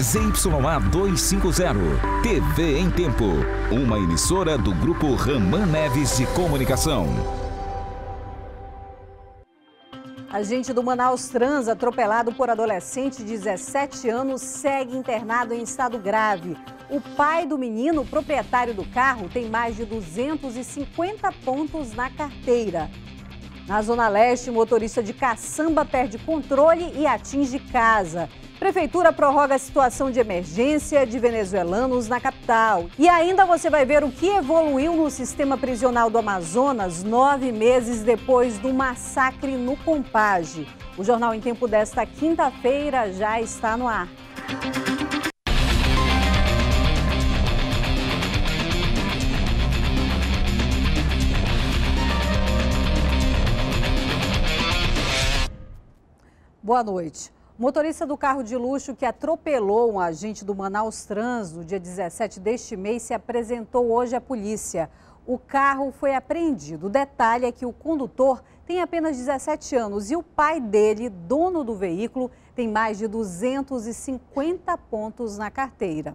ZYA 250. TV em Tempo. Uma emissora do Grupo Raman Neves de Comunicação. Agente do Manaus Trans, atropelado por adolescente de 17 anos, segue internado em estado grave. O pai do menino, proprietário do carro, tem mais de 250 pontos na carteira. Na Zona Leste, motorista de caçamba perde controle e atinge casa. Prefeitura prorroga a situação de emergência de venezuelanos na capital. E ainda você vai ver o que evoluiu no sistema prisional do Amazonas nove meses depois do massacre no Compage. O Jornal em Tempo desta quinta-feira já está no ar. Boa noite. motorista do carro de luxo que atropelou um agente do Manaus Trans no dia 17 deste mês se apresentou hoje à polícia. O carro foi apreendido. O detalhe é que o condutor tem apenas 17 anos e o pai dele, dono do veículo, tem mais de 250 pontos na carteira.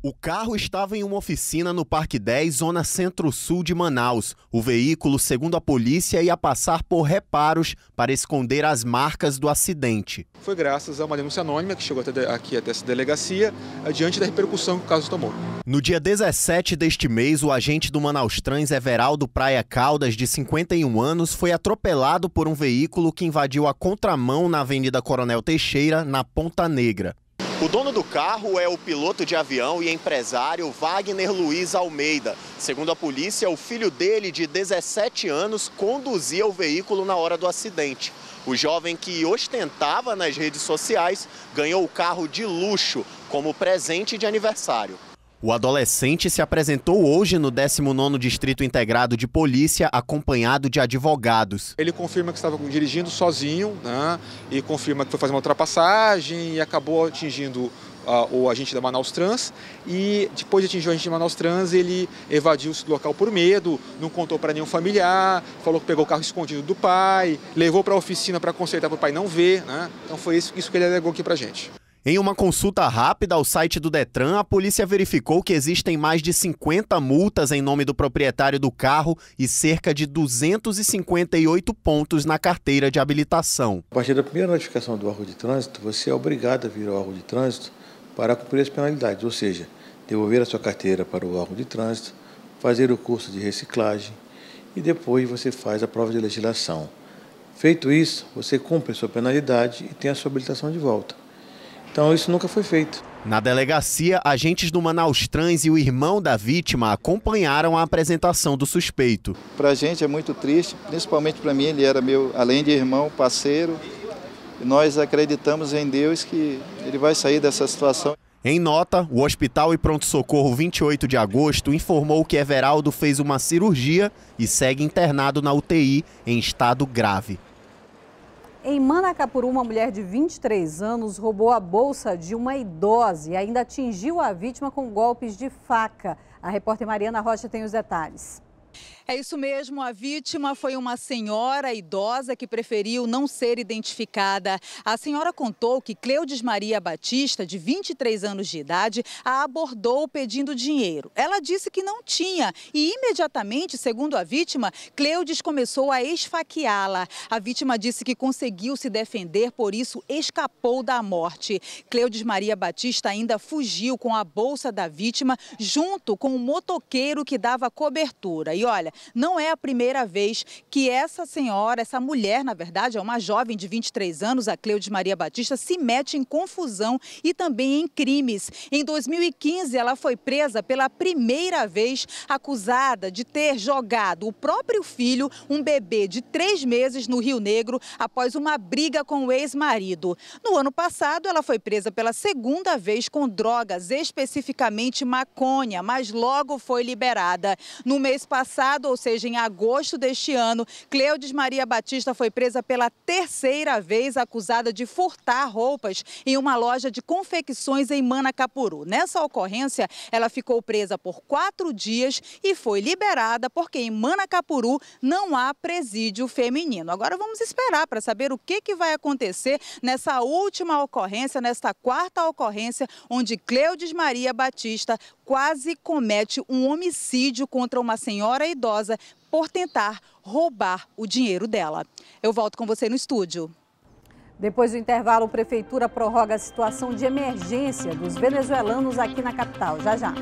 O carro estava em uma oficina no Parque 10, zona centro-sul de Manaus. O veículo, segundo a polícia, ia passar por reparos para esconder as marcas do acidente. Foi graças a uma denúncia anônima que chegou até aqui até essa delegacia, eh, diante da repercussão que o caso tomou. No dia 17 deste mês, o agente do Manaus Trans, Everaldo Praia Caldas, de 51 anos, foi atropelado por um veículo que invadiu a contramão na Avenida Coronel Teixeira, na Ponta Negra. O dono do carro é o piloto de avião e empresário Wagner Luiz Almeida. Segundo a polícia, o filho dele, de 17 anos, conduzia o veículo na hora do acidente. O jovem que ostentava nas redes sociais ganhou o carro de luxo como presente de aniversário. O adolescente se apresentou hoje no 19º Distrito Integrado de Polícia, acompanhado de advogados. Ele confirma que estava dirigindo sozinho, né, e confirma que foi fazer uma ultrapassagem e acabou atingindo uh, o agente da Manaus Trans. E depois de atingir o agente da Manaus Trans, ele evadiu-se do local por medo, não contou para nenhum familiar, falou que pegou o carro escondido do pai, levou para a oficina para consertar para o pai não ver. Né? Então foi isso, isso que ele alegou aqui para gente. Em uma consulta rápida ao site do Detran, a polícia verificou que existem mais de 50 multas em nome do proprietário do carro e cerca de 258 pontos na carteira de habilitação. A partir da primeira notificação do órgão de trânsito, você é obrigado a vir ao órgão de trânsito para cumprir as penalidades, ou seja, devolver a sua carteira para o órgão de trânsito, fazer o curso de reciclagem e depois você faz a prova de legislação. Feito isso, você cumpre a sua penalidade e tem a sua habilitação de volta. Então isso nunca foi feito. Na delegacia, agentes do Manaus Trans e o irmão da vítima acompanharam a apresentação do suspeito. Para a gente é muito triste, principalmente para mim, ele era meu, além de irmão, parceiro. Nós acreditamos em Deus que ele vai sair dessa situação. Em nota, o Hospital e Pronto Socorro 28 de agosto informou que Everaldo fez uma cirurgia e segue internado na UTI em estado grave. Em Manacapuru, uma mulher de 23 anos roubou a bolsa de uma idosa e ainda atingiu a vítima com golpes de faca. A repórter Mariana Rocha tem os detalhes. É isso mesmo, a vítima foi uma senhora idosa que preferiu não ser identificada. A senhora contou que Cleudes Maria Batista, de 23 anos de idade, a abordou pedindo dinheiro. Ela disse que não tinha e imediatamente, segundo a vítima, Cleudes começou a esfaqueá-la. A vítima disse que conseguiu se defender, por isso escapou da morte. Cleudes Maria Batista ainda fugiu com a bolsa da vítima junto com o um motoqueiro que dava cobertura. E olha, não é a primeira vez que essa senhora, essa mulher, na verdade, é uma jovem de 23 anos, a Cleude Maria Batista, se mete em confusão e também em crimes. Em 2015, ela foi presa pela primeira vez, acusada de ter jogado o próprio filho, um bebê de três meses, no Rio Negro, após uma briga com o ex-marido. No ano passado, ela foi presa pela segunda vez com drogas, especificamente maconha, mas logo foi liberada. No mês passado, passado, ou seja, em agosto deste ano, Cleudes Maria Batista foi presa pela terceira vez acusada de furtar roupas em uma loja de confecções em Manacapuru. Nessa ocorrência, ela ficou presa por quatro dias e foi liberada porque em Manacapuru não há presídio feminino. Agora vamos esperar para saber o que, que vai acontecer nessa última ocorrência, nesta quarta ocorrência, onde Cleudes Maria Batista quase comete um homicídio contra uma senhora idosa por tentar roubar o dinheiro dela. Eu volto com você no estúdio. Depois do intervalo, a Prefeitura prorroga a situação de emergência dos venezuelanos aqui na capital. Já, já.